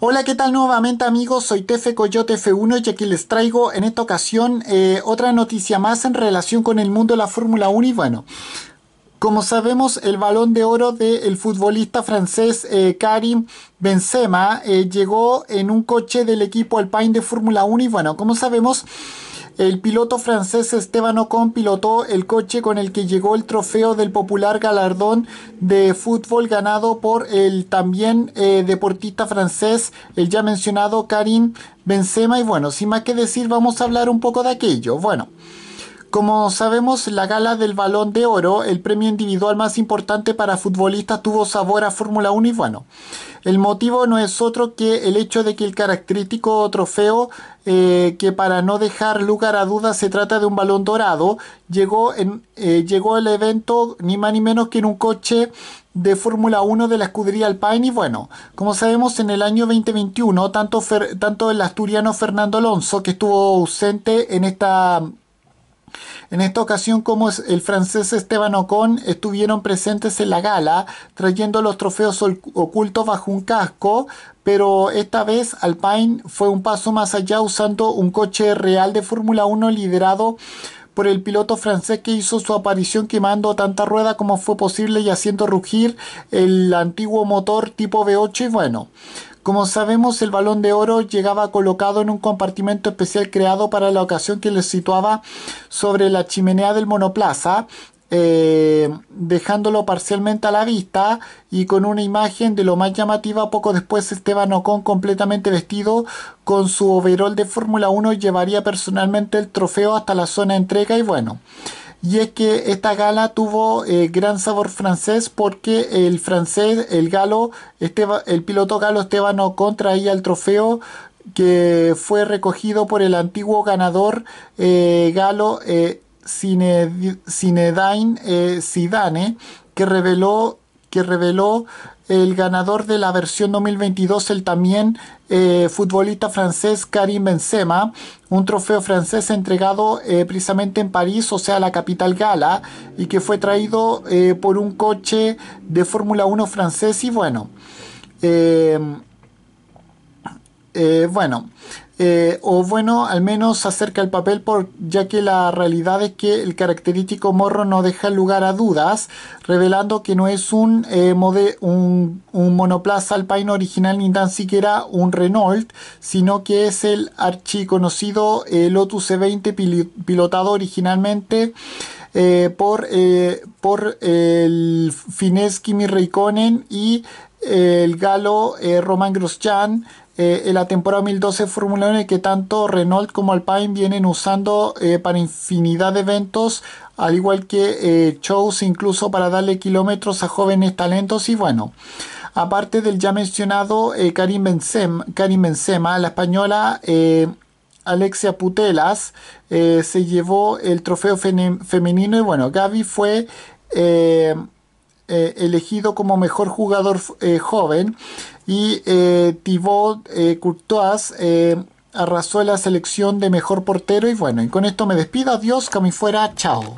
Hola, ¿qué tal nuevamente amigos? Soy Tefe Coyote F1 y aquí les traigo en esta ocasión eh, otra noticia más en relación con el mundo de la Fórmula 1 y bueno... Como sabemos, el balón de oro del futbolista francés eh, Karim Benzema eh, llegó en un coche del equipo Alpine de Fórmula 1 y bueno, como sabemos, el piloto francés Esteban Ocon pilotó el coche con el que llegó el trofeo del popular galardón de fútbol ganado por el también eh, deportista francés, el ya mencionado Karim Benzema. Y bueno, sin más que decir, vamos a hablar un poco de aquello. Bueno. Como sabemos, la gala del Balón de Oro, el premio individual más importante para futbolistas, tuvo sabor a Fórmula 1 y bueno, el motivo no es otro que el hecho de que el característico trofeo, eh, que para no dejar lugar a dudas se trata de un balón dorado, llegó, en, eh, llegó al evento ni más ni menos que en un coche de Fórmula 1 de la escudería Alpine y bueno, como sabemos en el año 2021, tanto, tanto el asturiano Fernando Alonso, que estuvo ausente en esta en esta ocasión, como el francés Esteban Ocon estuvieron presentes en la gala, trayendo los trofeos ocultos bajo un casco, pero esta vez Alpine fue un paso más allá usando un coche real de Fórmula 1 liderado por el piloto francés que hizo su aparición quemando tanta rueda como fue posible y haciendo rugir el antiguo motor tipo V8 y bueno. Como sabemos, el balón de oro llegaba colocado en un compartimento especial creado para la ocasión que le situaba sobre la chimenea del monoplaza eh, dejándolo parcialmente a la vista y con una imagen de lo más llamativa poco después Esteban Ocon completamente vestido con su overall de Fórmula 1 llevaría personalmente el trofeo hasta la zona de entrega y bueno y es que esta gala tuvo eh, gran sabor francés porque el francés, el galo, Esteba, el piloto galo Esteban Ocon traía el trofeo que fue recogido por el antiguo ganador eh, galo Zinedine eh, Sidane, Zidane, que reveló, que reveló el ganador de la versión 2022, el también eh, futbolista francés Karim Benzema, un trofeo francés entregado eh, precisamente en París, o sea, la capital gala, y que fue traído por un coche de Fórmula 1 francés y bueno, bueno, eh, o bueno, al menos acerca el papel, por, ya que la realidad es que el característico morro no deja lugar a dudas, revelando que no es un, eh, monoplaza alpine original ni tan siquiera un Renault, sino que es el archiconocido eh, Lotus c 20 pilotado originalmente por, por el Fineski Kimi y eh, el galo eh, Román Grosjean eh, en la temporada 2012 Fórmula 1 que tanto Renault como Alpine vienen usando para infinidad de eventos al igual que shows incluso para darle kilómetros a jóvenes talentos y bueno aparte del ya mencionado Karim, Benzema, Karim, Benzema, la española Alexia Putelas se llevó el trofeo femenino y bueno, Gaby fue eh, elegido como mejor jugador eh, joven y eh, Thibaut eh, Courtois arrasó la selección de mejor portero y bueno, y con esto me despido, adiós, que fuera, chao.